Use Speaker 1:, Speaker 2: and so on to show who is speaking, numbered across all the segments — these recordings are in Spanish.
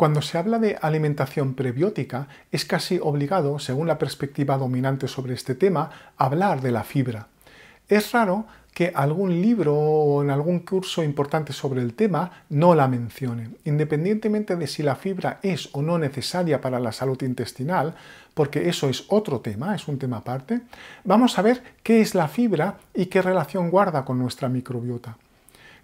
Speaker 1: Cuando se habla de alimentación prebiótica, es casi obligado, según la perspectiva dominante sobre este tema, hablar de la fibra. Es raro que algún libro o en algún curso importante sobre el tema no la mencione, independientemente de si la fibra es o no necesaria para la salud intestinal, porque eso es otro tema, es un tema aparte, vamos a ver qué es la fibra y qué relación guarda con nuestra microbiota.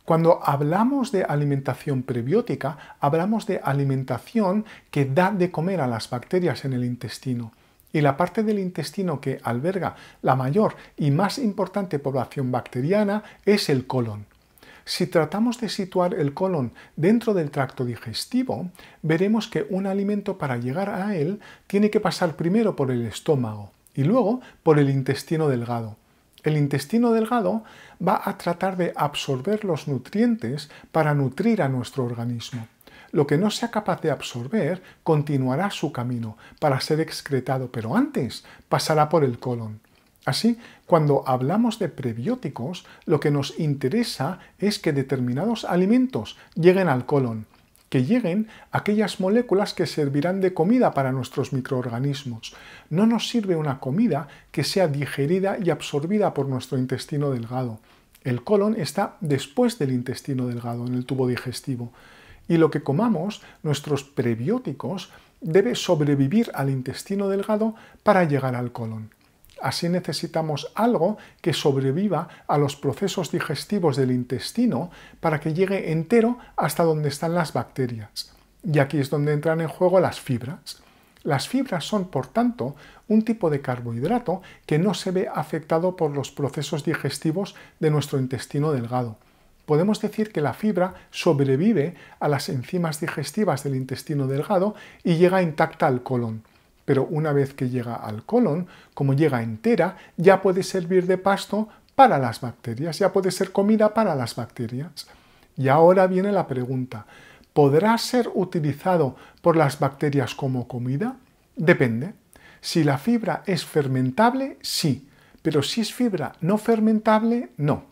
Speaker 1: Cuando hablamos de alimentación prebiótica, hablamos de alimentación que da de comer a las bacterias en el intestino. Y la parte del intestino que alberga la mayor y más importante población bacteriana es el colon. Si tratamos de situar el colon dentro del tracto digestivo, veremos que un alimento para llegar a él tiene que pasar primero por el estómago y luego por el intestino delgado. El intestino delgado va a tratar de absorber los nutrientes para nutrir a nuestro organismo. Lo que no sea capaz de absorber continuará su camino para ser excretado, pero antes pasará por el colon. Así, cuando hablamos de prebióticos, lo que nos interesa es que determinados alimentos lleguen al colon que lleguen aquellas moléculas que servirán de comida para nuestros microorganismos. No nos sirve una comida que sea digerida y absorbida por nuestro intestino delgado. El colon está después del intestino delgado, en el tubo digestivo. Y lo que comamos, nuestros prebióticos, debe sobrevivir al intestino delgado para llegar al colon. Así necesitamos algo que sobreviva a los procesos digestivos del intestino para que llegue entero hasta donde están las bacterias. Y aquí es donde entran en juego las fibras. Las fibras son, por tanto, un tipo de carbohidrato que no se ve afectado por los procesos digestivos de nuestro intestino delgado. Podemos decir que la fibra sobrevive a las enzimas digestivas del intestino delgado y llega intacta al colon pero una vez que llega al colon, como llega entera, ya puede servir de pasto para las bacterias, ya puede ser comida para las bacterias. Y ahora viene la pregunta, ¿podrá ser utilizado por las bacterias como comida? Depende. Si la fibra es fermentable, sí, pero si es fibra no fermentable, no.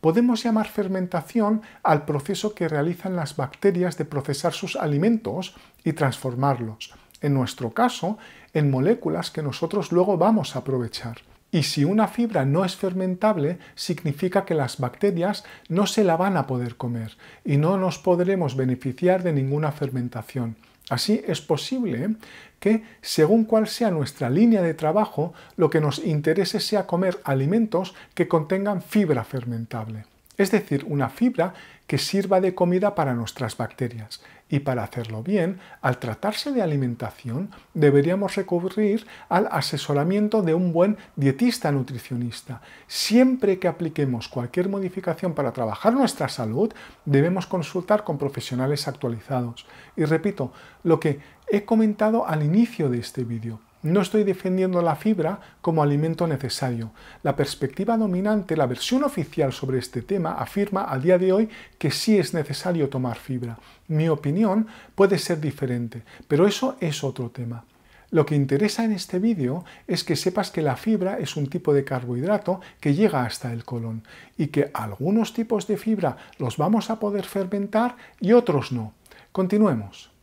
Speaker 1: Podemos llamar fermentación al proceso que realizan las bacterias de procesar sus alimentos y transformarlos en nuestro caso, en moléculas que nosotros luego vamos a aprovechar. Y si una fibra no es fermentable, significa que las bacterias no se la van a poder comer y no nos podremos beneficiar de ninguna fermentación. Así es posible que, según cuál sea nuestra línea de trabajo, lo que nos interese sea comer alimentos que contengan fibra fermentable es decir, una fibra que sirva de comida para nuestras bacterias. Y para hacerlo bien, al tratarse de alimentación, deberíamos recurrir al asesoramiento de un buen dietista nutricionista. Siempre que apliquemos cualquier modificación para trabajar nuestra salud, debemos consultar con profesionales actualizados. Y repito, lo que he comentado al inicio de este vídeo. No estoy defendiendo la fibra como alimento necesario. La perspectiva dominante, la versión oficial sobre este tema, afirma a día de hoy que sí es necesario tomar fibra. Mi opinión puede ser diferente, pero eso es otro tema. Lo que interesa en este vídeo es que sepas que la fibra es un tipo de carbohidrato que llega hasta el colon y que algunos tipos de fibra los vamos a poder fermentar y otros no. Continuemos.